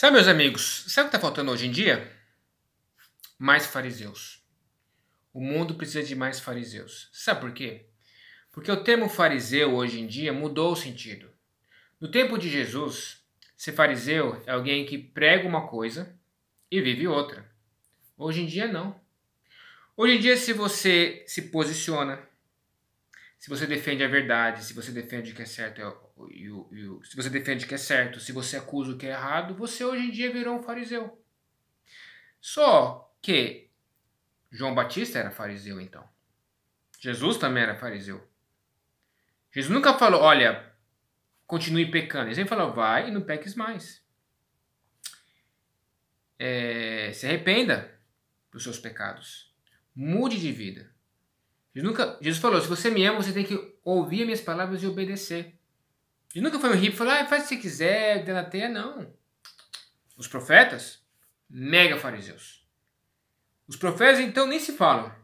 Sabe, meus amigos, sabe o que está faltando hoje em dia? Mais fariseus. O mundo precisa de mais fariseus. Sabe por quê? Porque o termo fariseu hoje em dia mudou o sentido. No tempo de Jesus, ser fariseu é alguém que prega uma coisa e vive outra. Hoje em dia, não. Hoje em dia, se você se posiciona, se você defende a verdade, se você defende o que é certo e o, e o, se você defende o que é certo, se você acusa o que é errado, você hoje em dia virou um fariseu. Só que João Batista era fariseu então. Jesus também era fariseu. Jesus nunca falou, olha, continue pecando. Ele sempre falou, vai e não peques mais. É, se arrependa dos seus pecados. Mude de vida. Jesus, nunca, Jesus falou, se você me ama, você tem que ouvir minhas palavras e obedecer. E nunca foi um hippie falar, ah, faz o que você quiser, teia não. Os profetas, mega fariseus. Os profetas então nem se falam.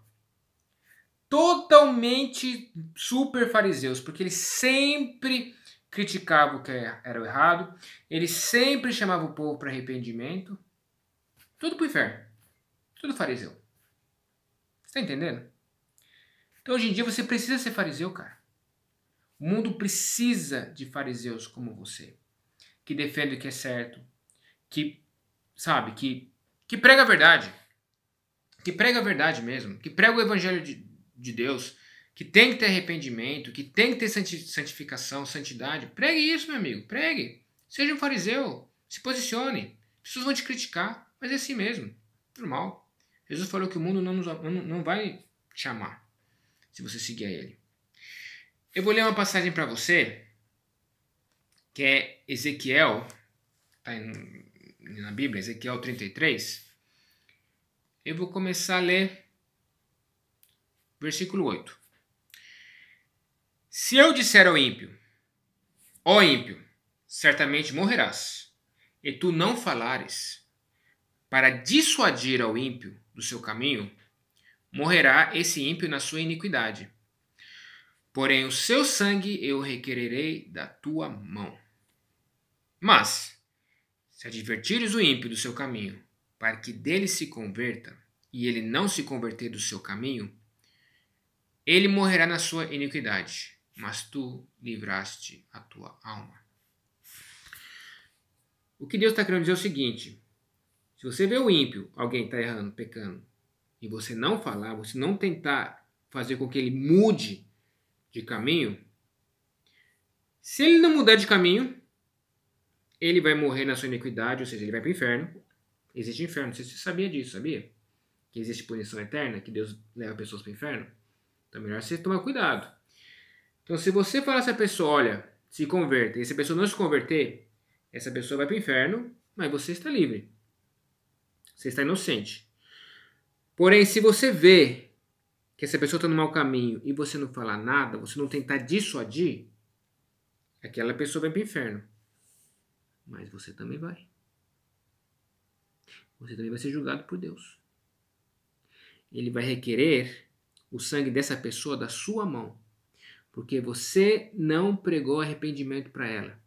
Totalmente super fariseus, porque eles sempre criticavam o que era o errado, eles sempre chamavam o povo para arrependimento. Tudo pro inferno. Tudo fariseu. Você tá entendendo? Então hoje em dia você precisa ser fariseu, cara. O mundo precisa de fariseus como você, que defende o que é certo, que sabe, que que prega a verdade, que prega a verdade mesmo, que prega o evangelho de, de Deus, que tem que ter arrependimento, que tem que ter santificação, santidade. Pregue isso, meu amigo, pregue. Seja um fariseu, se posicione. As pessoas vão te criticar, mas é assim mesmo, normal. Jesus falou que o mundo não, nos, não, não vai te amar se você seguir a ele. Eu vou ler uma passagem para você, que é Ezequiel, tá na Bíblia, Ezequiel 33. Eu vou começar a ler versículo 8. Se eu disser ao ímpio, ó ímpio, certamente morrerás, e tu não falares, para dissuadir ao ímpio do seu caminho, morrerá esse ímpio na sua iniquidade Porém, o seu sangue eu requererei da tua mão. Mas, se advertires o ímpio do seu caminho, para que dele se converta, e ele não se converter do seu caminho, ele morrerá na sua iniquidade, mas tu livraste a tua alma. O que Deus está querendo dizer é o seguinte: se você vê o ímpio, alguém está errando, pecando, e você não falar, você não tentar fazer com que ele mude de caminho, se ele não mudar de caminho, ele vai morrer na sua iniquidade, ou seja, ele vai para o inferno. Existe inferno, não sei se você sabia disso, sabia? Que existe punição eterna, que Deus leva pessoas para o inferno. Então é melhor você tomar cuidado. Então, se você falar essa pessoa, olha, se converta, e se a pessoa não se converter, essa pessoa vai para o inferno, mas você está livre. Você está inocente. Porém, se você vê que essa pessoa está no mau caminho e você não falar nada, você não tentar dissuadir, aquela pessoa vai para o inferno. Mas você também vai. Você também vai ser julgado por Deus. Ele vai requerer o sangue dessa pessoa da sua mão, porque você não pregou arrependimento para ela.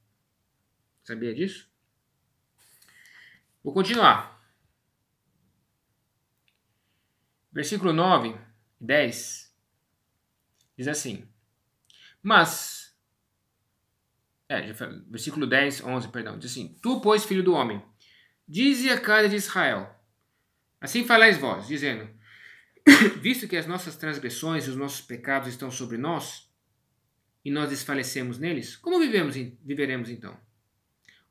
Sabia disso? Vou continuar. Versículo 9. 10, diz assim: Mas. É, foi, versículo 10, 11, perdão. Diz assim: Tu, pois, filho do homem, dize a casa de Israel: Assim falais vós, dizendo: Visto que as nossas transgressões e os nossos pecados estão sobre nós, e nós desfalecemos neles, como vivemos, viveremos então?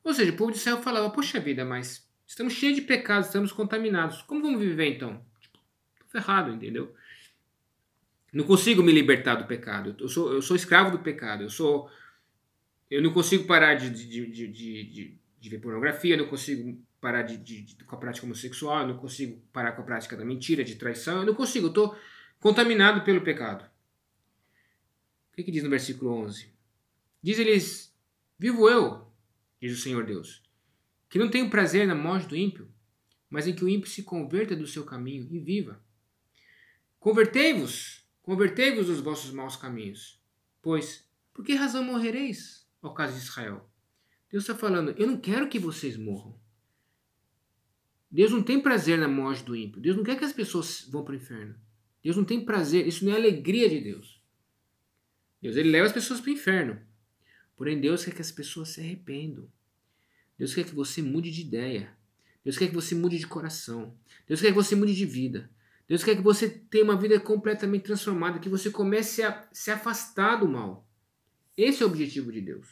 Ou seja, o povo de Israel falava: Poxa vida, mas estamos cheios de pecados, estamos contaminados, como vamos viver então? Tipo, tô ferrado, entendeu? Não consigo me libertar do pecado. Eu sou, eu sou escravo do pecado. Eu sou. Eu não consigo parar de, de, de, de, de ver pornografia, não consigo parar de, de, com a prática homossexual, não consigo parar com a prática da mentira, de traição, eu não consigo, eu estou contaminado pelo pecado. O que, que diz no versículo 11? Diz eles: Vivo eu, diz o Senhor Deus, que não tenho prazer na morte do ímpio, mas em que o ímpio se converta do seu caminho e viva. Convertei-vos Convertei-vos dos vossos maus caminhos. Pois, por que razão morrereis, ao caso de Israel? Deus está falando, eu não quero que vocês morram. Deus não tem prazer na morte do ímpio. Deus não quer que as pessoas vão para o inferno. Deus não tem prazer, isso não é alegria de Deus. Deus ele leva as pessoas para o inferno. Porém, Deus quer que as pessoas se arrependam. Deus quer que você mude de ideia. Deus quer que você mude de coração. Deus quer que você mude de vida. Deus quer que você tenha uma vida completamente transformada, que você comece a se afastar do mal. Esse é o objetivo de Deus.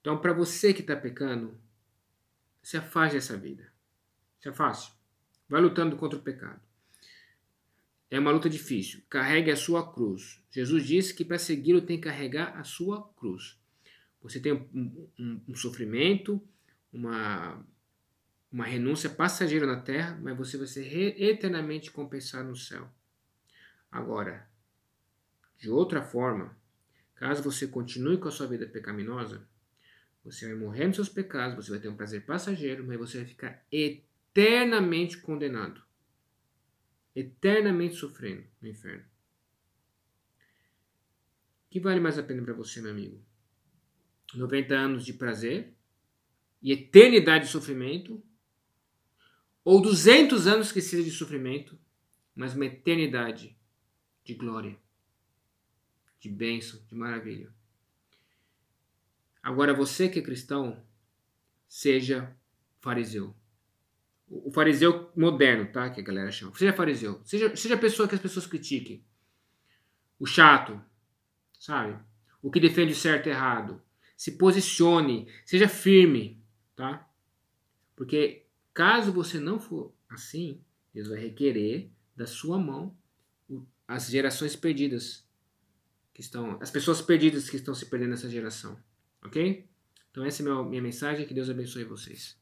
Então, para você que está pecando, se afaste dessa vida. Se afaste. Vai lutando contra o pecado. É uma luta difícil. Carregue a sua cruz. Jesus disse que para segui-lo tem que carregar a sua cruz. Você tem um, um, um sofrimento, uma uma renúncia passageira na terra, mas você vai ser eternamente compensado no céu. Agora, de outra forma, caso você continue com a sua vida pecaminosa, você vai morrer nos seus pecados, você vai ter um prazer passageiro, mas você vai ficar eternamente condenado. Eternamente sofrendo no inferno. O que vale mais a pena para você, meu amigo? 90 anos de prazer e eternidade de sofrimento ou 200 anos que seja de sofrimento, mas uma eternidade de glória, de bênção, de maravilha. Agora, você que é cristão, seja fariseu. O fariseu moderno, tá? Que a galera chama. Seja fariseu. Seja, seja a pessoa que as pessoas critiquem. O chato, sabe? O que defende o certo e errado. Se posicione, seja firme, tá? Porque Caso você não for assim, Deus vai requerer da sua mão as gerações perdidas que estão, as pessoas perdidas que estão se perdendo nessa geração, ok? Então essa é minha mensagem, que Deus abençoe vocês.